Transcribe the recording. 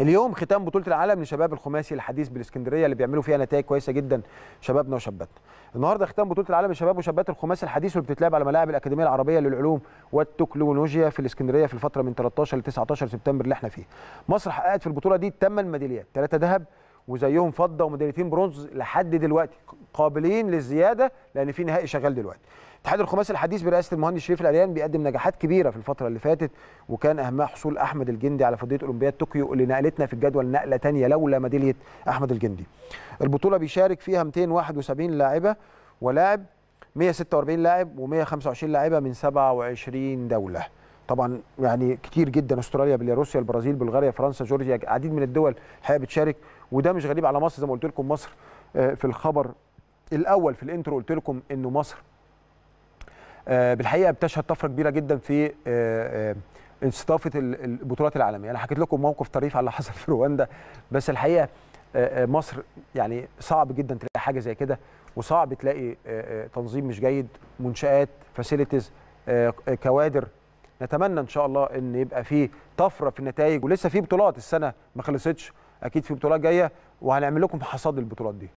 اليوم ختام بطوله العالم لشباب الخماسي الحديث بالاسكندريه اللي بيعملوا فيها نتائج كويسه جدا شبابنا وشاباتنا. النهارده ختام بطوله العالم لشباب وشابات الخماسي الحديث واللي بتتلعب على ملاعب الاكاديميه العربيه للعلوم والتكنولوجيا في الاسكندريه في الفتره من 13 ل 19 سبتمبر اللي احنا فيه. مصر حققت في البطوله دي 8 ميداليات، 3 ذهب وزيهم فضه وميداليتين برونز لحد دلوقتي قابلين للزياده لان في نهائي شغال دلوقتي اتحاد الخماسي الحديث برئاسه المهندس شريف العليان بيقدم نجاحات كبيره في الفتره اللي فاتت وكان اهمها حصول احمد الجندي على فضيه اولمبياد طوكيو اللي نقلتنا في الجدول نقله ثانيه لولا ميداليه احمد الجندي البطوله بيشارك فيها 271 لاعبه ولاعب 146 لاعب و125 لاعبه من 27 دوله طبعا يعني كتير جدا استراليا بيلاروسيا البرازيل بلغاريا فرنسا جورجيا عديد من الدول الحقيقه بتشارك وده مش غريب على مصر زي ما قلت لكم مصر آه، في الخبر الاول في الانترو قلت لكم انه مصر آه، بالحقيقه بتشهد طفره كبيره جدا في استضافه آه، آه، البطولات العالميه انا حكيت لكم موقف طريف على اللي حصل في رواندا بس الحقيقه مصر يعني صعب جدا تلاقي حاجه زي كده وصعب تلاقي تنظيم مش جيد منشات فاسيلتيز كوادر نتمنى ان شاء الله ان يبقى في طفره في النتائج ولسه في بطولات السنه ما خلصتش اكيد في بطولات جايه وهنعمل لكم حصاد البطولات دي